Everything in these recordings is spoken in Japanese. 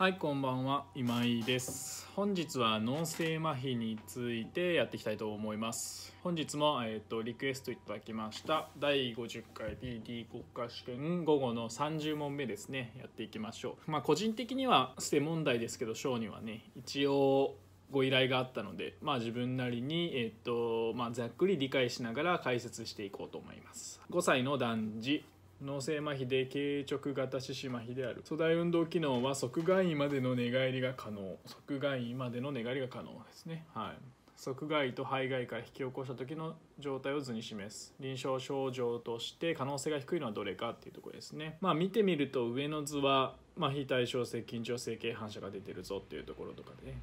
はいこんばんは今井です本日は脳性麻痺についてやっていきたいと思います本日も、えーと、リクエストいただきました第50回 PD 国家試験午後の30問目ですねやっていきましょうまあ個人的には捨て問題ですけど章にはね一応ご依頼があったので、まあ、自分なりに、えーとまあ、ざっくり理解しながら解説していこうと思います5歳の男児脳性麻痺で軽直型四肢麻痺である粗大運動機能は側外位までの寝返りが可能側外位までの寝返りが可能ですねはい側外と肺外から引き起こした時の状態を図に示す臨床症状として可能性が低いのはどれかっていうところですねまあ見てみると上の図は、まあ、非対称性緊張性軽反射が出てるぞっていうところとかで、ね、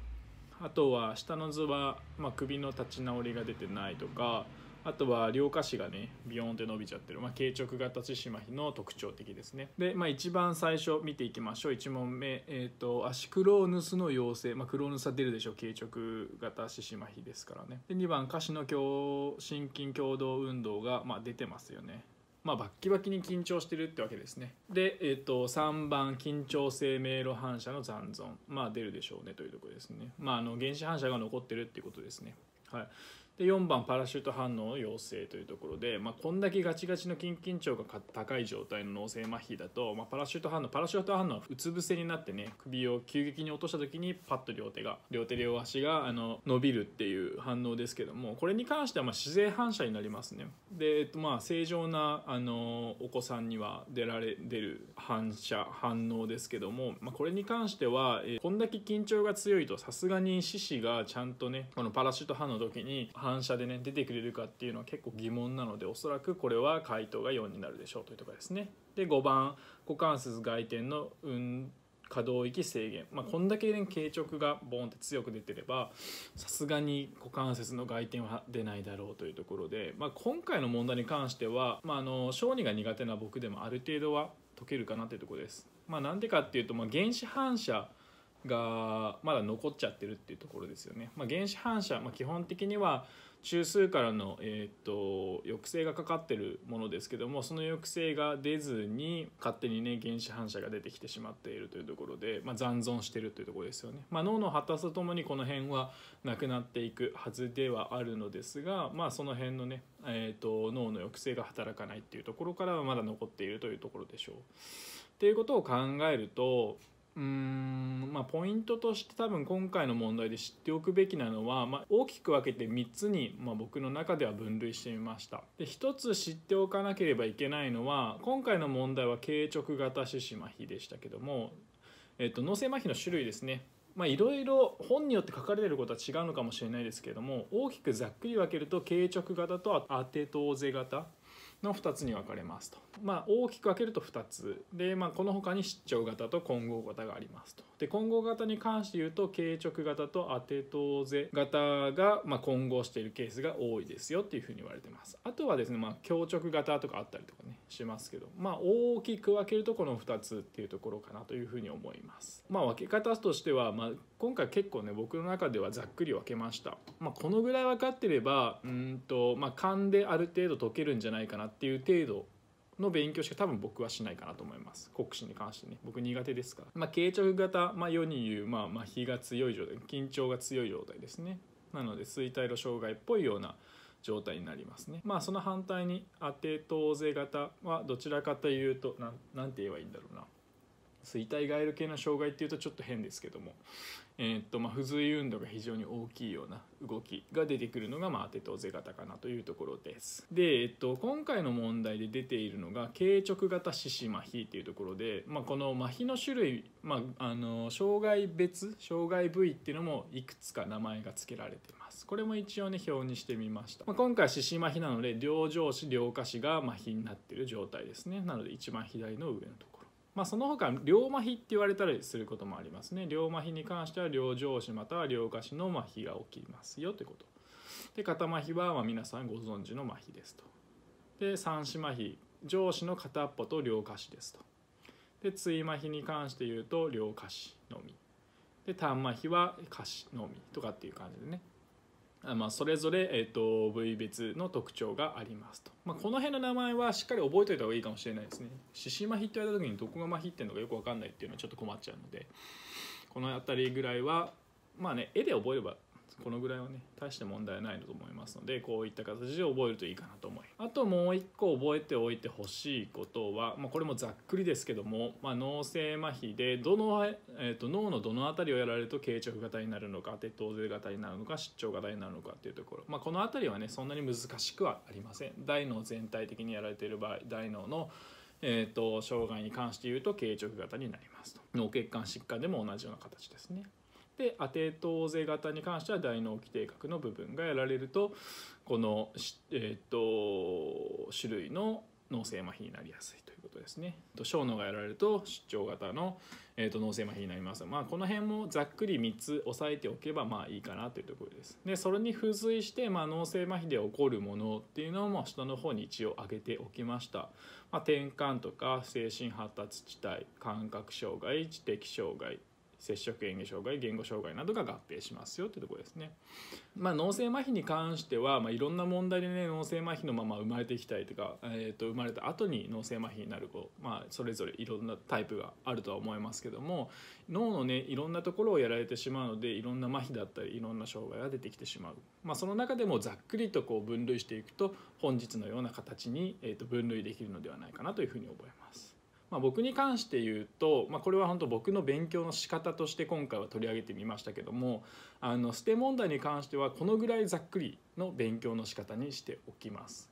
あとは下の図は、まあ、首の立ち直りが出てないとかあとは両下肢がねビヨーンって伸びちゃってる、まあ、硬直型致死麻痺の特徴的ですねで、まあ、一番最初見ていきましょう1問目、えーと、足クローヌスの陽性、まあ、クローヌスは出るでしょう硬直型致死麻痺ですからねで2番下肢の心筋共同運動が、まあ、出てますよねまあ、バッキバキに緊張してるってわけですねで、えーと、と3番緊張性迷路反射の残存まあ出るでしょうねというところですねまああの原始反射が残ってるっていうことですねはいで4番パラシュート反応の陽性というところで、まあ、こんだけガチガチの筋緊張が高い状態の脳性麻痺だと、まあ、パラシュート反応パラシュート反応はうつ伏せになってね首を急激に落とした時にパッと両手が両手両足があの伸びるっていう反応ですけどもこれに関してはま自然反射になりますね。で、えっと、まあ正常なあのお子さんには出られ出る反射反応ですけども、まあ、これに関しては、えこんだけ緊張が強いとさすがに四肢がちゃんとねこのパラシュート反応の時に反反射でね出てくれるかっていうのは結構疑問なのでおそらくこれは回答が4になるでしょうというところですね。で5番股関節外転の運可動域制限、まあ、こんだけ、ね、軽直がボーンって強く出てればさすがに股関節の外転は出ないだろうというところで、まあ、今回の問題に関しては、まあ、あの小児が苦手な僕でもある程度は解けるかなというところです。まあ、なんでかっていうと、まあ、原始反射がまだ残っちゃってるっていうところですよね。まあ、原子反射、まあ、基本的には中枢からの、えーと、抑制がかかってるものですけどもその抑制が出ずに勝手にね原子反射が出てきてしまっているというところで、まあ、残存してるというところですよね。まあ、脳の発達とともにこの辺はなくなっていくはずではあるのですが、まあ、その辺のね、えーと、と脳の抑制が働かないっていうところからはまだ残っているというところでしょう。っていうことを考えるとうんまあ、ポイントとして多分今回の問題で知っておくべきなのは、まあ、大きく分けて3つに、まあ、僕の中では分類してみましたで1つ知っておかなければいけないのは今回の問題は軽直型四肢麻痺でしたけども、えっと、脳性麻痺の種類ですねいろいろ本によって書かれてることは違うのかもしれないですけれども大きくざっくり分けると軽直型とアテトーゼ型の2つに分かれますと、まあ、大きく分けると2つで、まあ、この他に出張型と混合型がありますとで混合型に関して言うと軽直型と当て当ぜ型が、ま混合しているケースが多いですよっていうふうに言われてますあとはですね、まあ、強直型とかあったりとかねしますけど、まあ、大きく分けるとこの2つっていうところかなというふうに思います、まあ、分け方としては、まあ、今回結構ね僕の中ではざっくり分けました、まこのぐらい分かってればうんと、ま勘である程度解けるんじゃないかなっていう程度の勉強しか多分僕はしないかなと思います国試に関してね僕苦手ですから、まあ、定着型、まあ、世に言う、まあ、まあ日が強い状態緊張が強い状態ですねなので衰退の障害っぽいような状態になりますねまあその反対に当て当税型はどちらかというと何て言えばいいんだろうな衰退ガエル系の障害っていうとちょっと変ですけども、えー、っとまあ、不随運動が非常に大きいような動きが出てくるのが、まあ、アテトゼ型かなというところです。で、えっと、今回の問題で出ているのが軽直型四肢麻痺っていうところで、まあ、この麻痺の種類、まあ、あの障害別障害部位っていうのもいくつか名前が付けられてます。これも一応ね表にしてみました、まあ、今回四肢麻痺なので両上肢両下肢が麻痺になってる状態ですねなので一番左の上のところまあ、その他両麻痺って言われたりすることもありますね両麻痺に関しては両上司または両下肢の麻痺が起きますよということで肩麻痺はま皆さんご存知の麻痺ですとで三肢麻痺上司の片っぽと両下肢ですとで対麻痺に関して言うと両下肢のみで端麻痺は下肢のみとかっていう感じでねまあ、それぞれ、えー、と部位別の特徴がありますと、まあ、この辺の名前はしっかり覚えておいた方がいいかもしれないですね獅子麻痺って言われた時にどこが麻痺ってんのかよく分かんないっていうのはちょっと困っちゃうのでこの辺りぐらいはまあね絵で覚えればこのぐらいはね大して問題ないと思いますのでこういった形で覚えるといいかなと思いあともう一個覚えておいてほしいことは、まあ、これもざっくりですけども、まあ、脳性麻痺でどの、えーと、脳のどの辺りをやられると硬直型になるのか鉄頭税型になるのか失調型になるのかっていうところ、まあ、この辺りはねそんなに難しくはありません大脳全体的にやられている場合大脳のえーと、障害に関して言うと硬直型になりますと脳血管疾患でも同じような形ですねで当て当税型に関しては大脳基底核の部分がやられるとこの、えーと、と種類の脳性麻痺になりやすいということですね。と小脳がやられると出張型の、えーと、と脳性麻痺になります。まあこの辺もざっくり3つ押さえておけばまあいいかなというところです。でそれに付随して、まあ、脳性麻痺で起こるものっていうのも下の方に一応挙げておきました。まあ、転換とか精神発達地帯感覚障害知的障害接触嚥下障害言語障害などが合併しますよってとこですね。まあ、脳性麻痺に関しては、まあ、いろんな問題でね脳性麻痺のまま生まれてきたりとか、えー、と生まれた後に脳性麻痺になる子、まあ、それぞれいろんなタイプがあるとは思いますけども脳のねいろんなところをやられてしまうのでいろんな麻痺だったりいろんな障害が出てきてしまう、まあ、その中でもざっくりとこう分類していくと本日のような形に、えー、と分類できるのではないかなというふうに思います。まあ、僕に関して言うと、まあ、これは本当僕の勉強の仕方として今回は取り上げてみましたけどもあの捨て問題に関してはこのぐらいざっくりの勉強の仕方にしておきます。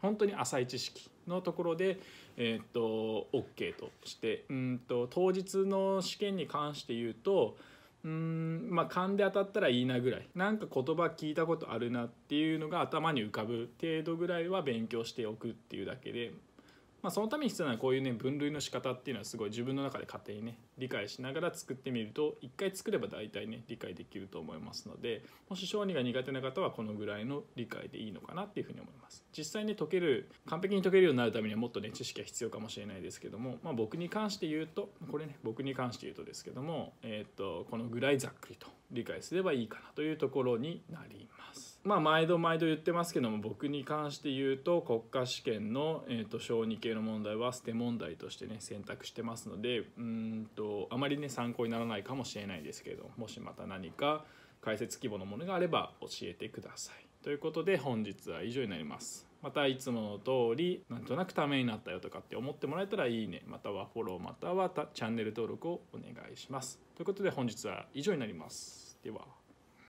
本当に浅い知識のところで、えー、っと OK としてうんと当日の試験に関して言うとうんまあ勘で当たったらいいなぐらいなんか言葉聞いたことあるなっていうのが頭に浮かぶ程度ぐらいは勉強しておくっていうだけでまあ、そのために必要なこういうね分類の仕方っていうのはすごい自分の中で勝手にね理解しながら作ってみると1回作れば大体ね理解できると思いますのでもし小児が苦手な方はこのぐらいの理解でいいのかなっていうふうに思います実際に解ける完璧に解けるようになるためにはもっとね知識が必要かもしれないですけども、まあ、僕に関して言うとこれね僕に関して言うとですけども、えっとこのぐらいざっくりと理解すればいいかなというところになりますまあ、毎度毎度言ってますけども僕に関して言うと国家試験の、えーと、小児系の問題は捨て問題としてね選択してますのでうんとあまりね参考にならないかもしれないですけどもしまた何か解説規模のものがあれば教えてください。ということで本日は以上になります。またいつもの通りなんとなくためになったよとかって思ってもらえたらいいねまたはフォローまたはチャンネル登録をお願いします。ということで本日は以上になります。では。